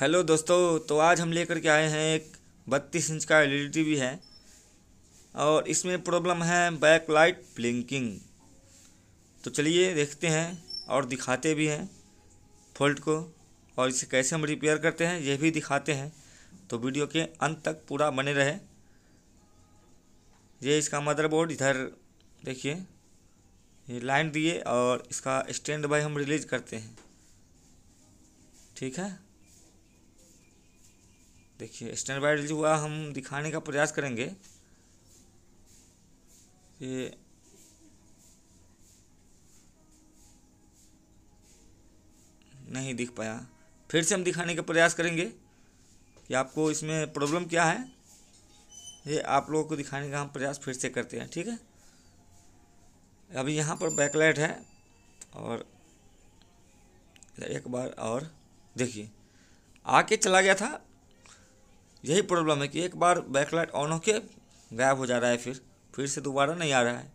hello दोस्तों तो आज हम लेकर के आए हैं एक बत्तीस इंच का एल ई टी है और इसमें प्रॉब्लम है बैक लाइट ब्लिंकिंग तो चलिए देखते हैं और दिखाते भी हैं फॉल्ट को और इसे कैसे हम रिपेयर करते हैं यह भी दिखाते हैं तो वीडियो के अंत तक पूरा बने रहे ये इसका मदरबोर्ड इधर देखिए ये लाइन दिए और इसका स्टैंड बाय हम रिलीज करते हैं ठीक है देखिए स्टैंड बाय हुआ हम दिखाने का प्रयास करेंगे ये नहीं दिख पाया फिर से हम दिखाने का प्रयास करेंगे कि आपको इसमें प्रॉब्लम क्या है ये आप लोगों को दिखाने का हम प्रयास फिर से करते हैं ठीक है अभी यहाँ पर बैकलाइट है और एक बार और देखिए आके चला गया था यही प्रॉब्लम है कि एक बार बैकलाइट ऑन होके गायब हो जा रहा है फिर फिर से दोबारा नहीं आ रहा है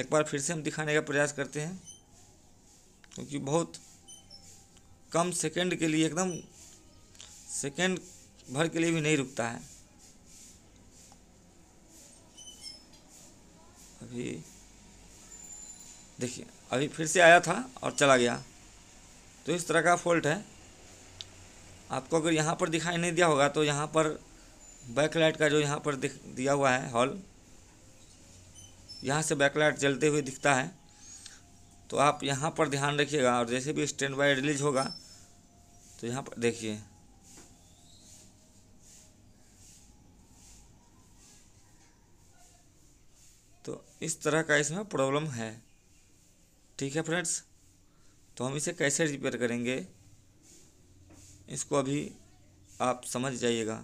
एक बार फिर से हम दिखाने का प्रयास करते हैं क्योंकि बहुत कम सेकंड के लिए एकदम सेकंड भर के लिए भी नहीं रुकता है अभी देखिए अभी फिर से आया था और चला गया तो इस तरह का फॉल्ट है आपको अगर यहाँ पर दिखाई नहीं दिया होगा तो यहाँ पर बैकलाइट का जो यहाँ पर दिख दिया हुआ है हॉल यहाँ से बैकलाइट जलते हुए दिखता है तो आप यहाँ पर ध्यान रखिएगा और जैसे भी स्टैंड बाय रिलीज होगा तो यहाँ पर देखिए तो इस तरह का इसमें प्रॉब्लम है ठीक है फ्रेंड्स तो हम इसे कैसे रिपेयर करेंगे इसको अभी आप समझ जाइएगा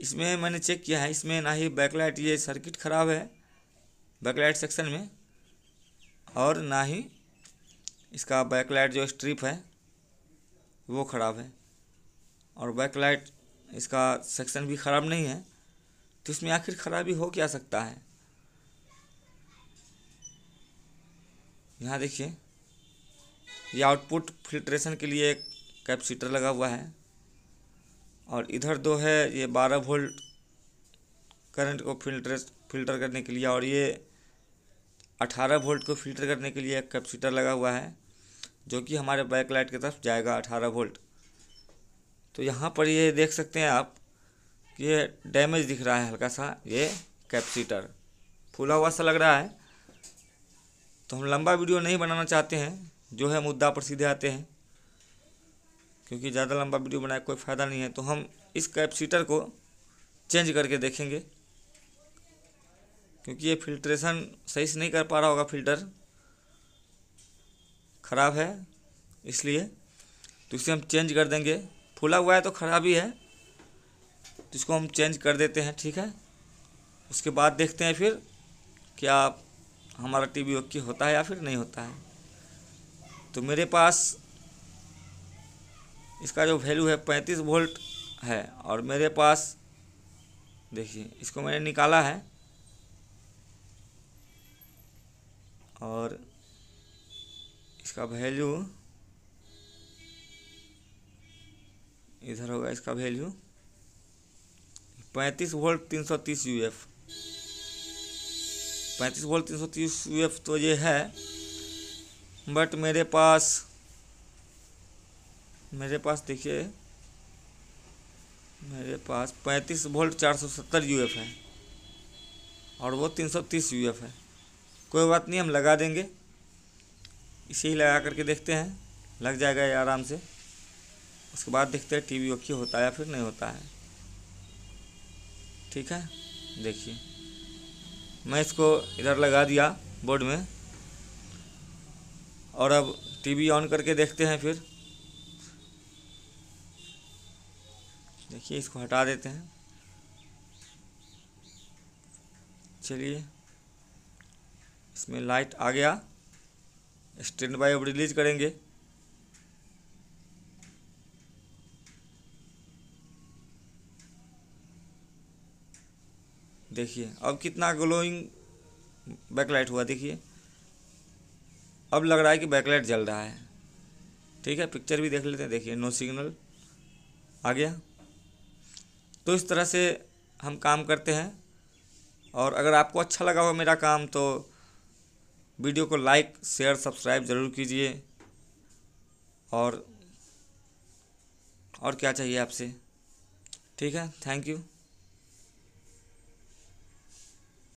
इसमें मैंने चेक किया है इसमें ना ही बैकलाइट ये सर्किट ख़राब है बैकलाइट सेक्शन में और ना ही इसका बैकलाइट जो स्ट्रिप है वो ख़राब है और बैकलाइट इसका सेक्शन भी ख़राब नहीं है तो इसमें आखिर ख़राबी हो क्या सकता है यहाँ देखिए ये आउटपुट फिल्ट्रेशन के लिए एक कैपेसिटर लगा हुआ है और इधर दो है ये बारह वोल्ट करंट को फिल्टर फिल्टर करने के लिए और ये अठारह वोल्ट को फिल्टर करने के लिए कैपेसिटर लगा हुआ है जो कि हमारे बैक लाइट की तरफ जाएगा अठारह वोल्ट तो यहाँ पर ये देख सकते हैं आप कि ये डैमेज दिख रहा है हल्का सा ये कैपेसिटर फूला हुआ सा लग रहा है तो हम लंबा वीडियो नहीं बनाना चाहते हैं जो है मुद्दा पर सीधे आते हैं क्योंकि ज़्यादा लंबा वीडियो बनाए कोई फ़ायदा नहीं है तो हम इस कैपसीटर को चेंज करके देखेंगे क्योंकि ये फिल्ट्रेशन सही से नहीं कर पा रहा होगा फिल्टर ख़राब है इसलिए तो इसे हम चेंज कर देंगे फूला हुआ है तो ख़राब ही है तो इसको हम चेंज कर देते हैं ठीक है उसके बाद देखते हैं फिर क्या हमारा टीवी ओके होता है या फिर नहीं होता है तो मेरे पास इसका जो वैल्यू है पैंतीस वोल्ट है और मेरे पास देखिए इसको मैंने निकाला है और इसका वैल्यू इधर होगा इसका वैल्यू पैंतीस वोल्ट तीन सौ तीस यू एफ पैंतीस वोल्ट तीन सौ तीस यू एफ तो ये है बट मेरे पास मेरे पास देखिए मेरे पास पैंतीस वोल्ट चार सौ सत्तर यू एफ है और वो तीन सौ तीस यू एफ है कोई बात नहीं हम लगा देंगे इसे ही लगा करके देखते हैं लग जाएगा ये आराम से उसके बाद देखते हैं टीवी ओके होता है या फिर नहीं होता है ठीक है देखिए मैं इसको इधर लगा दिया बोर्ड में और अब टीवी ऑन करके देखते हैं फिर देखिए इसको हटा देते हैं चलिए इसमें लाइट आ गया स्टैंड बाय अब रिलीज करेंगे देखिए अब कितना ग्लोइंग बैकलाइट हुआ देखिए अब लग रहा है कि बैकलाइट जल रहा है ठीक है पिक्चर भी देख लेते हैं देखिए नो सिग्नल आ गया तो इस तरह से हम काम करते हैं और अगर आपको अच्छा लगा हो मेरा काम तो वीडियो को लाइक शेयर सब्सक्राइब ज़रूर कीजिए और और क्या चाहिए आपसे ठीक है थैंक यू